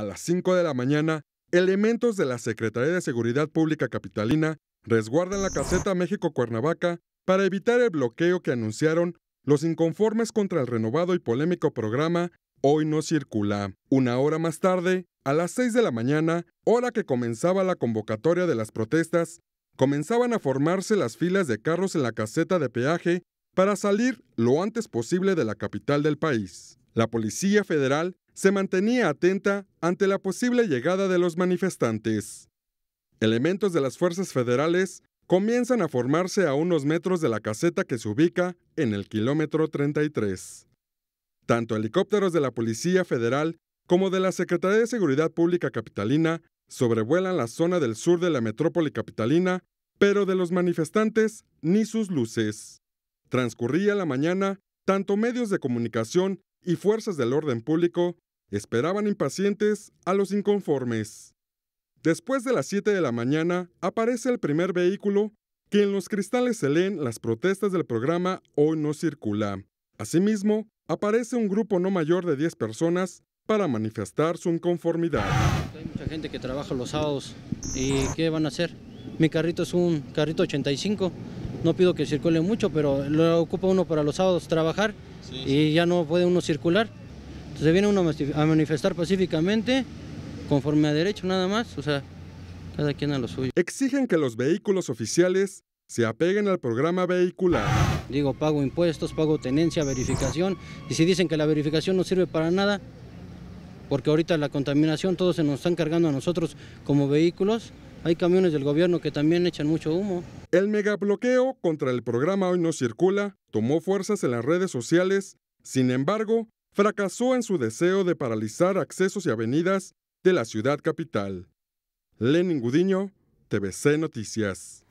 a las 5 de la mañana, elementos de la Secretaría de Seguridad Pública Capitalina resguardan la caseta México Cuernavaca para evitar el bloqueo que anunciaron los inconformes contra el renovado y polémico programa Hoy no circula. Una hora más tarde, a las 6 de la mañana, hora que comenzaba la convocatoria de las protestas, comenzaban a formarse las filas de carros en la caseta de peaje para salir lo antes posible de la capital del país. La Policía Federal se mantenía atenta ante la posible llegada de los manifestantes. Elementos de las fuerzas federales comienzan a formarse a unos metros de la caseta que se ubica en el kilómetro 33. Tanto helicópteros de la Policía Federal como de la Secretaría de Seguridad Pública Capitalina sobrevuelan la zona del sur de la metrópoli capitalina, pero de los manifestantes ni sus luces. Transcurría la mañana, tanto medios de comunicación y fuerzas del orden público esperaban impacientes a los inconformes. Después de las 7 de la mañana aparece el primer vehículo que en los cristales se leen las protestas del programa Hoy no circula. Asimismo, aparece un grupo no mayor de 10 personas para manifestar su inconformidad. Hay mucha gente que trabaja los sábados y ¿qué van a hacer? Mi carrito es un carrito 85 no pido que circule mucho, pero lo ocupa uno para los sábados trabajar y ya no puede uno circular. Entonces viene uno a manifestar pacíficamente, conforme a derecho nada más, o sea, cada quien a lo suyo. Exigen que los vehículos oficiales se apeguen al programa vehicular. Digo, pago impuestos, pago tenencia, verificación, y si dicen que la verificación no sirve para nada, porque ahorita la contaminación, todos se nos están cargando a nosotros como vehículos, hay camiones del gobierno que también echan mucho humo. El megabloqueo contra el programa Hoy No Circula tomó fuerzas en las redes sociales, sin embargo, fracasó en su deseo de paralizar accesos y avenidas de la ciudad capital. Lenin Gudiño, TVC Noticias.